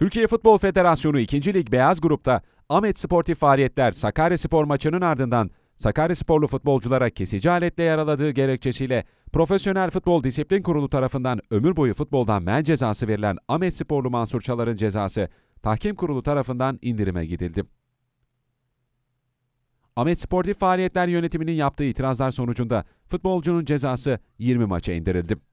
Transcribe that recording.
Türkiye Futbol Federasyonu 2. Lig Beyaz Grup'ta Ahmet Sportif Faaliyetler Sakaryaspor maçının ardından Sakaryasporlu futbolculara kesici aletle yaraladığı gerekçesiyle Profesyonel Futbol Disiplin Kurulu tarafından ömür boyu futboldan men cezası verilen Ahmet Sporlu Mansur Çalar'ın cezası tahkim kurulu tarafından indirime gidildi. Ahmet Sportif Faaliyetler Yönetimi'nin yaptığı itirazlar sonucunda futbolcunun cezası 20 maça indirildi.